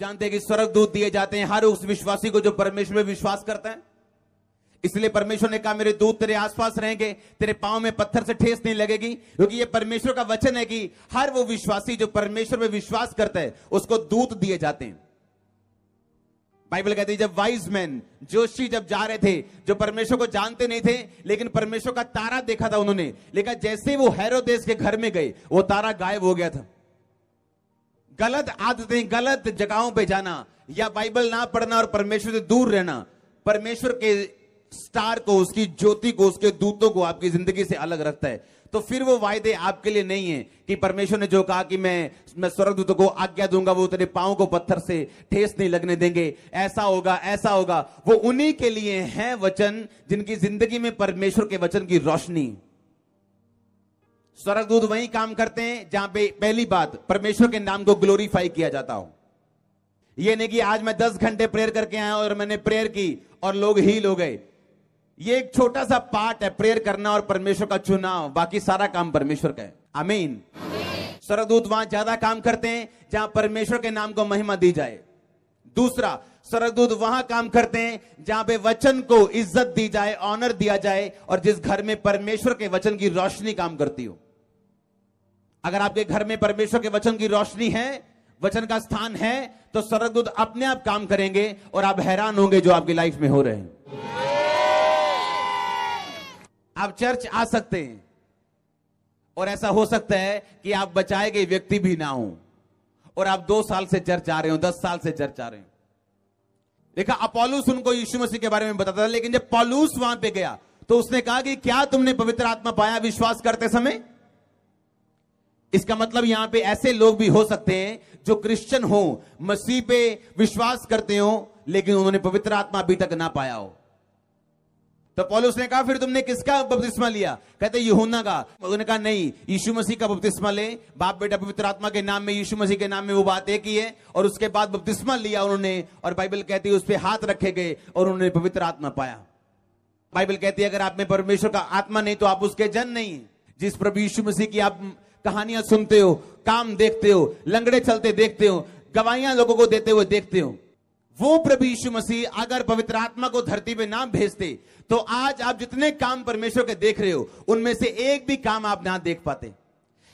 जानते हैं कि स्वर्ग दूत दिए जाते हैं हर उस विश्वासी को जो परमेश्वर में विश्वास करता है इसलिए परमेश्वर ने कहा मेरे दूत तेरे आसपास रहेंगे तेरे पांव में पत्थर से ठेस नहीं लगेगी क्योंकि ये परमेश्वर का वचन है कि हर वो विश्वासी जो परमेश्वर में विश्वास करता है उसको दूत दिए जाते हैं बाइबल कहती है जब वाइज मैन जोशी जब जा रहे थे जो परमेश्वर को जानते नहीं थे लेकिन परमेश्वर का तारा देखा था उन्होंने लेकिन जैसे वो हैरो देश के घर में गए वो तारा गायब हो गया था गलत आदतें गलत जगहों पे जाना या बाइबल ना पढ़ना और परमेश्वर से दूर रहना परमेश्वर के स्टार को उसकी ज्योति को उसके दूतों को आपकी जिंदगी से अलग रखता है तो फिर वो वायदे आपके लिए नहीं है कि परमेश्वर ने जो कहा कि मैं मैं स्वर्ग दूतों को आज्ञा दूंगा वो तेरे पाओं को पत्थर से ठेस नहीं लगने देंगे ऐसा होगा ऐसा होगा वो उन्हीं के लिए है वचन जिनकी जिंदगी में परमेश्वर के वचन की रोशनी स्वर्ग दूत वही काम करते हैं जहां पे पहली बात परमेश्वर के नाम को ग्लोरीफाई किया जाता हो ये नहीं कि आज मैं दस घंटे प्रेयर करके आया और मैंने प्रेयर की और लोग हील हो गए ये एक छोटा सा पार्ट है प्रेयर करना और परमेश्वर का चुनाव बाकी सारा काम परमेश्वर का है अमीन स्वर्गदूत वहां ज्यादा काम करते हैं जहां परमेश्वर के नाम को महिमा दी जाए दूसरा सरगदूत वहां काम करते हैं जहां पे वचन को इज्जत दी जाए ऑनर दिया जाए और जिस घर में परमेश्वर के वचन की रोशनी काम करती हो अगर आपके घर में परमेश्वर के वचन की रोशनी है वचन का स्थान है तो सरगदूत अपने आप काम करेंगे और आप हैरान होंगे जो आपकी लाइफ में हो रहे हैं आप चर्च आ सकते हैं और ऐसा हो सकता है कि आप बचाए गए व्यक्ति भी ना हो और आप दो साल से चर्च आ रहे हो दस साल से चर्च आ रहे हो देखा अपोलूस उनको यीशु मसीह के बारे में बताता था लेकिन जब पॉलूस वहां पे गया तो उसने कहा कि क्या तुमने पवित्र आत्मा पाया विश्वास करते समय इसका मतलब यहां पे ऐसे लोग भी हो सकते हैं जो क्रिश्चियन हो मसीह पे विश्वास करते हो लेकिन उन्होंने पवित्र आत्मा अभी तक ना पाया हो तो पौलुस ने कहा फिर तुमने किसका बपतिस्मा लिया कहते यहूना का उन्होंने कहा नहीं यीशु मसीह का बपतिस्मा ले बाप बेटा पवित्र आत्मा के नाम में यीशु मसीह के नाम में वो बात एक ही है और उसके बाद बपतिस्मा लिया उन्होंने और बाइबल कहती है उस पर हाथ रखे गए और उन्होंने पवित्र आत्मा पाया बाइबल कहती है अगर आप में परमेश्वर का आत्मा नहीं तो आप उसके जन नहीं जिस प्रभु यीशु मसीह की आप कहानियां सुनते हो काम देखते हो लंगड़े चलते देखते हो गवाहियां लोगों को देते हुए देखते हो वो प्रभु यीशु मसीह अगर पवित्र आत्मा को धरती पे ना भेजते तो आज आप जितने काम परमेश्वर के देख रहे हो उनमें से एक भी काम आप ना देख पाते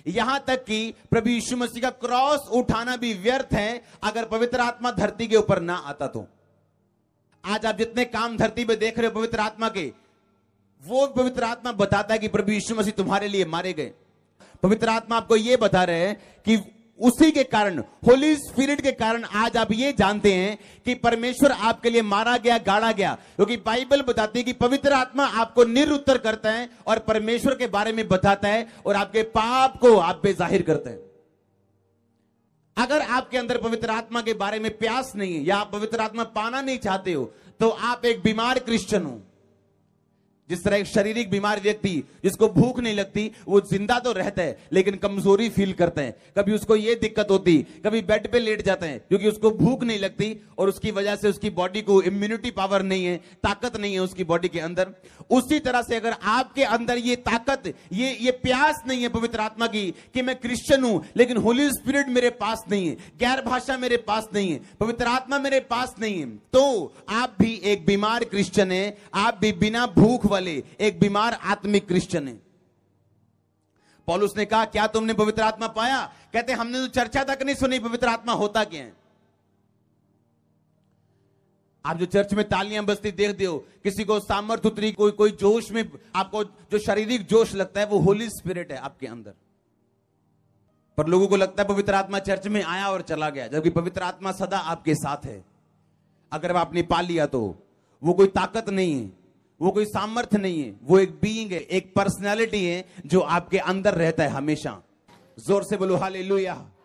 यहां तक कि प्रभु यीशु मसीह का क्रॉस उठाना भी व्यर्थ है अगर पवित्र आत्मा धरती के ऊपर ना आता तो आज आप जितने काम धरती पे देख रहे हो पवित्र आत्मा के वो पवित्र आत्मा बताता है कि प्रभु यीशु मसीह तुम्हारे लिए मारे गए पवित्र आत्मा आपको यह बता रहे हैं कि उसी के कारण होली स्पिरिट के कारण आज आप ये जानते हैं कि परमेश्वर आपके लिए मारा गया गाड़ा गया क्योंकि बाइबल बताती है कि पवित्र आत्मा आपको निरुत्तर करता है और परमेश्वर के बारे में बताता है और आपके पाप को आप पे जाहिर करता है अगर आपके अंदर पवित्र आत्मा के बारे में प्यास नहीं है या आप पवित्र आत्मा पाना नहीं चाहते हो तो आप एक बीमार क्रिश्चियन हो जिस तरह एक शारीरिक बीमार व्यक्ति जिसको भूख नहीं लगती वो जिंदा तो रहता है लेकिन कमजोरी फील करते हैं कभी उसको ये दिक्कत होती कभी बेड पे लेट जाते हैं क्योंकि उसको भूख नहीं लगती और उसकी वजह से उसकी बॉडी को इम्यूनिटी पावर नहीं है ताकत नहीं है उसकी बॉडी के अंदर उसी तरह से अगर आपके अंदर ये ताकत ये ये प्यास नहीं है पवित्र आत्मा की कि मैं क्रिश्चियन हूं लेकिन होली स्पिरिट मेरे पास नहीं है गैर भाषा मेरे पास नहीं है पवित्र आत्मा मेरे पास नहीं है तो आप भी एक बीमार क्रिश्चियन है आप भी बिना भूख वाले एक बीमार आत्मिक क्रिश्चियन है पॉलुस ने कहा क्या तुमने पवित्र आत्मा पाया कहते हमने तो चर्चा तक नहीं सुनी पवित्र आत्मा होता क्या है आप जो चर्च में तालियां बजती देख दो किसी को सामर्थ उतरी कोई कोई जोश में आपको जो शारीरिक जोश लगता है वो होली स्पिरिट है आपके अंदर पर लोगों को लगता है पवित्र आत्मा चर्च में आया और चला गया जबकि पवित्र आत्मा सदा आपके साथ है अगर आपने पा लिया तो वो कोई ताकत नहीं है वो कोई सामर्थ्य नहीं है वो एक बीइंग है एक पर्सनैलिटी है जो आपके अंदर रहता है हमेशा जोर से बोलो हाल लुया